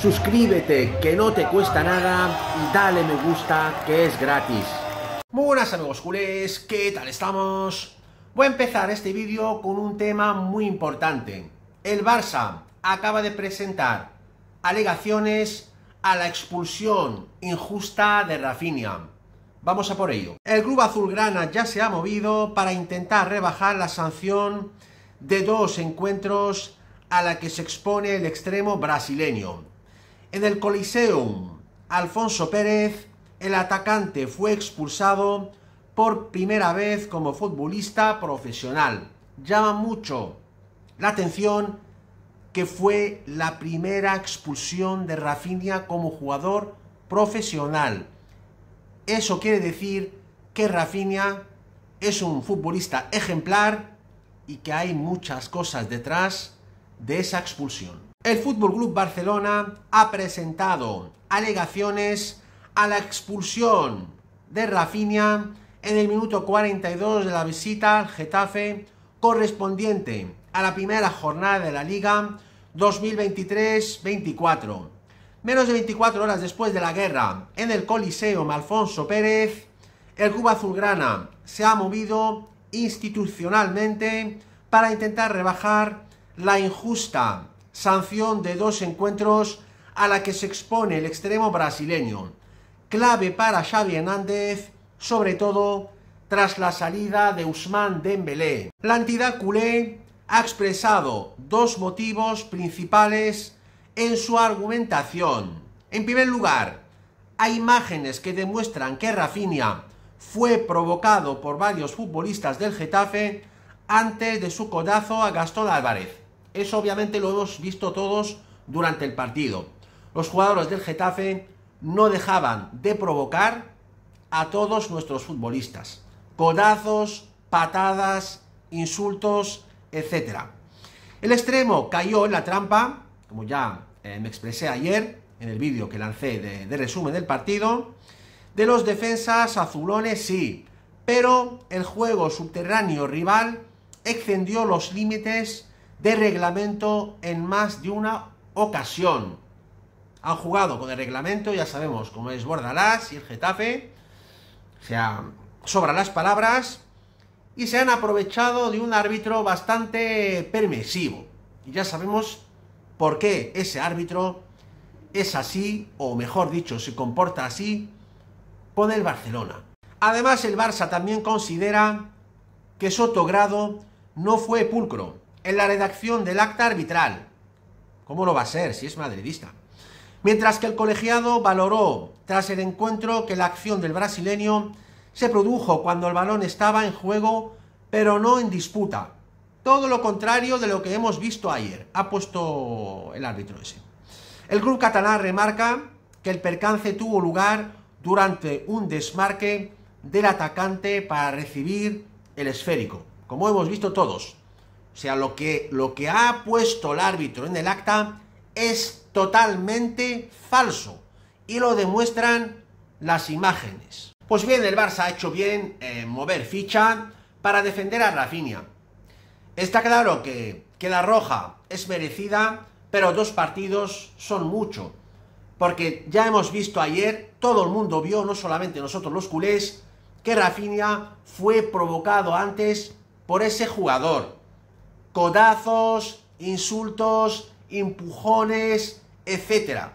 suscríbete que no te cuesta nada y dale me gusta que es gratis. buenas amigos culés, ¿qué tal estamos? Voy a empezar este vídeo con un tema muy importante. El Barça acaba de presentar alegaciones a la expulsión injusta de Rafinha. Vamos a por ello. El club azulgrana ya se ha movido para intentar rebajar la sanción de dos encuentros a la que se expone el extremo brasileño. En el Coliseum, Alfonso Pérez, el atacante, fue expulsado por primera vez como futbolista profesional. Llama mucho la atención que fue la primera expulsión de Rafinha como jugador profesional. Eso quiere decir que Rafinha es un futbolista ejemplar y que hay muchas cosas detrás de esa expulsión. El Fútbol Club Barcelona ha presentado alegaciones a la expulsión de Rafinha en el minuto 42 de la visita al Getafe correspondiente a la primera jornada de la Liga 2023-24. Menos de 24 horas después de la guerra en el Coliseo Alfonso Pérez, el Club Azulgrana se ha movido institucionalmente para intentar rebajar la injusta sanción de dos encuentros a la que se expone el extremo brasileño. Clave para Xavi Hernández, sobre todo tras la salida de Usman Dembélé. La entidad culé ha expresado dos motivos principales en su argumentación. En primer lugar, hay imágenes que demuestran que Rafinha fue provocado por varios futbolistas del Getafe antes de su codazo a Gastón Álvarez. Eso obviamente lo hemos visto todos durante el partido. Los jugadores del Getafe no dejaban de provocar a todos nuestros futbolistas. Codazos, patadas, insultos, etc. El extremo cayó en la trampa, como ya eh, me expresé ayer en el vídeo que lancé de, de resumen del partido. De los defensas azulones sí, pero el juego subterráneo rival extendió los límites de reglamento en más de una ocasión. Han jugado con el reglamento, ya sabemos, como es Bordalás y el Getafe. O sea, sobran las palabras. Y se han aprovechado de un árbitro bastante permisivo. Y ya sabemos por qué ese árbitro es así, o mejor dicho, se comporta así con el Barcelona. Además, el Barça también considera que Sotogrado no fue pulcro, en la redacción del acta arbitral. ¿Cómo lo va a ser si es madridista? Mientras que el colegiado valoró tras el encuentro que la acción del brasileño se produjo cuando el balón estaba en juego, pero no en disputa. Todo lo contrario de lo que hemos visto ayer, ha puesto el árbitro ese. El club catalán remarca que el percance tuvo lugar durante un desmarque del atacante para recibir el esférico, como hemos visto todos. O sea, lo que, lo que ha puesto el árbitro en el acta es totalmente falso. Y lo demuestran las imágenes. Pues bien, el Barça ha hecho bien en mover ficha para defender a Rafinha. Está claro que, que la roja es merecida, pero dos partidos son mucho. Porque ya hemos visto ayer, todo el mundo vio, no solamente nosotros los culés, que Rafinha fue provocado antes por ese jugador codazos, insultos, empujones, etcétera,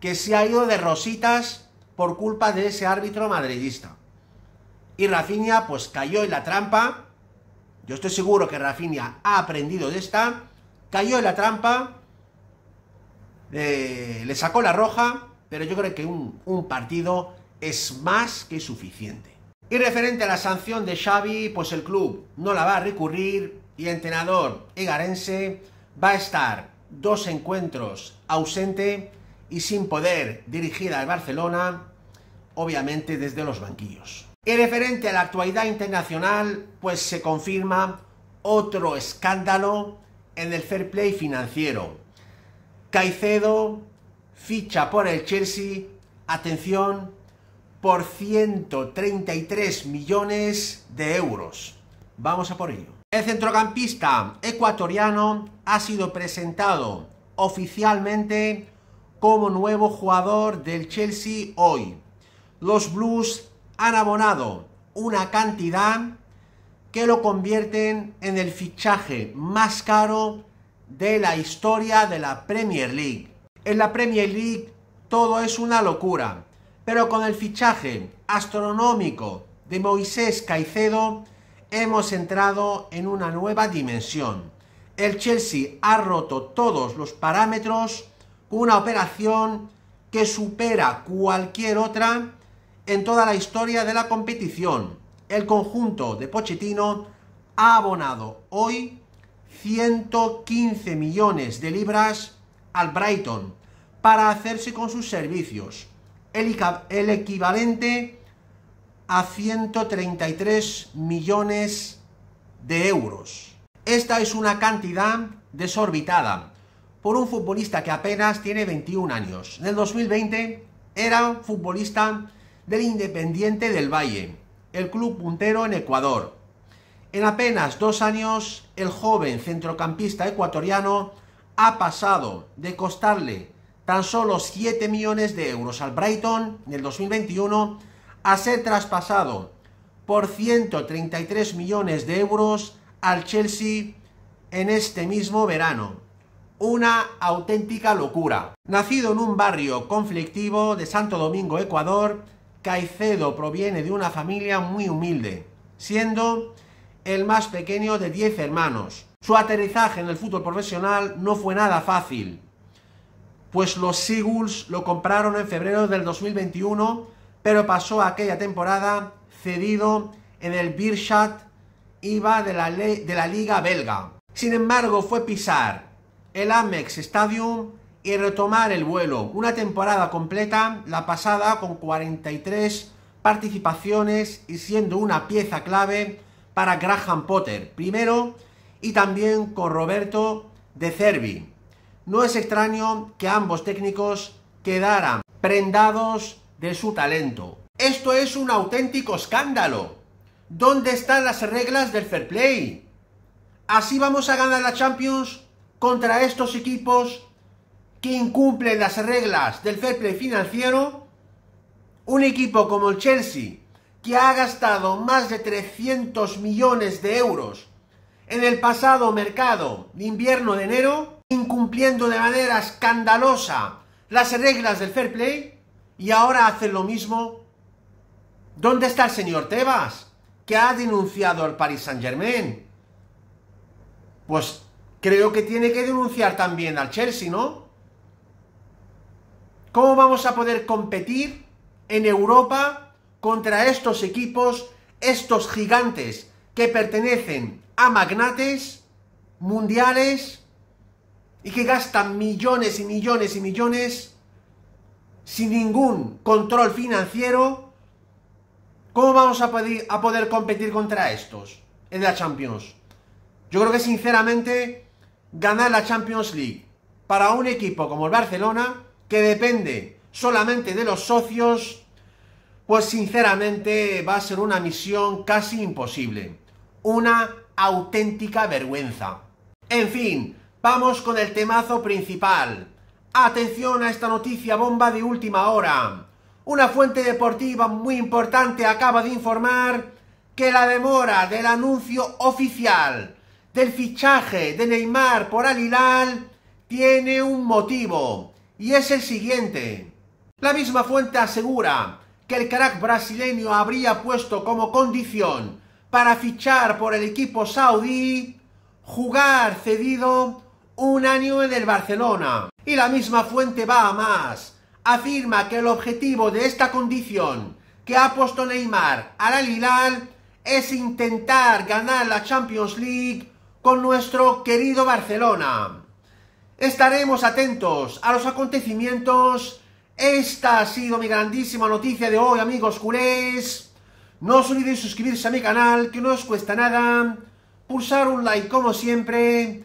que se ha ido de rositas por culpa de ese árbitro madridista. Y Rafinha pues cayó en la trampa. Yo estoy seguro que Rafinha ha aprendido de esta. Cayó en la trampa. Eh, le sacó la roja. Pero yo creo que un, un partido es más que suficiente. Y referente a la sanción de Xavi, pues el club no la va a recurrir y entrenador egarense va a estar dos encuentros ausente y sin poder dirigir al Barcelona, obviamente desde los banquillos. Y referente a la actualidad internacional, pues se confirma otro escándalo en el fair play financiero. Caicedo ficha por el Chelsea, atención, por 133 millones de euros. Vamos a por ello. El centrocampista ecuatoriano ha sido presentado oficialmente como nuevo jugador del Chelsea hoy. Los Blues han abonado una cantidad que lo convierten en el fichaje más caro de la historia de la Premier League. En la Premier League todo es una locura, pero con el fichaje astronómico de Moisés Caicedo hemos entrado en una nueva dimensión. El Chelsea ha roto todos los parámetros con una operación que supera cualquier otra en toda la historia de la competición. El conjunto de Pochettino ha abonado hoy 115 millones de libras al Brighton para hacerse con sus servicios, el, el equivalente a 133 millones de euros. Esta es una cantidad desorbitada por un futbolista que apenas tiene 21 años. En el 2020 era futbolista del Independiente del Valle, el club puntero en Ecuador. En apenas dos años, el joven centrocampista ecuatoriano ha pasado de costarle tan solo 7 millones de euros al Brighton en el 2021 a ser traspasado por 133 millones de euros al Chelsea en este mismo verano. Una auténtica locura. Nacido en un barrio conflictivo de Santo Domingo, Ecuador, Caicedo proviene de una familia muy humilde, siendo el más pequeño de 10 hermanos. Su aterrizaje en el fútbol profesional no fue nada fácil, pues los Seagulls lo compraron en febrero del 2021 pero pasó aquella temporada cedido en el Birchat iba de la, de la liga belga. Sin embargo, fue pisar el Amex Stadium y retomar el vuelo. Una temporada completa, la pasada con 43 participaciones y siendo una pieza clave para Graham Potter primero y también con Roberto de Cervi. No es extraño que ambos técnicos quedaran prendados de su talento. Esto es un auténtico escándalo. ¿Dónde están las reglas del fair play? Así vamos a ganar la Champions contra estos equipos que incumplen las reglas del fair play financiero. Un equipo como el Chelsea, que ha gastado más de 300 millones de euros en el pasado mercado de invierno de enero, incumpliendo de manera escandalosa las reglas del fair play, y ahora hacen lo mismo. ¿Dónde está el señor Tebas? Que ha denunciado al Paris Saint Germain. Pues creo que tiene que denunciar también al Chelsea, ¿no? ¿Cómo vamos a poder competir en Europa contra estos equipos, estos gigantes que pertenecen a magnates mundiales y que gastan millones y millones y millones sin ningún control financiero, ¿cómo vamos a poder, competir contra estos en la Champions? Yo creo que sinceramente ganar la Champions League para un equipo como el Barcelona, que depende solamente de los socios, pues sinceramente va a ser una misión casi imposible. Una auténtica vergüenza. En fin, vamos con el temazo principal. Atención a esta noticia bomba de última hora. Una fuente deportiva muy importante acaba de informar que la demora del anuncio oficial del fichaje de Neymar por Alilal tiene un motivo y es el siguiente. La misma fuente asegura que el crack brasileño habría puesto como condición para fichar por el equipo saudí jugar cedido un año en el Barcelona. Y la misma fuente va a más. Afirma que el objetivo de esta condición que ha puesto Neymar al LILAL es intentar ganar la Champions League con nuestro querido Barcelona. Estaremos atentos a los acontecimientos. Esta ha sido mi grandísima noticia de hoy, amigos culés. No os olvidéis suscribirse a mi canal, que no os cuesta nada. Pulsar un like como siempre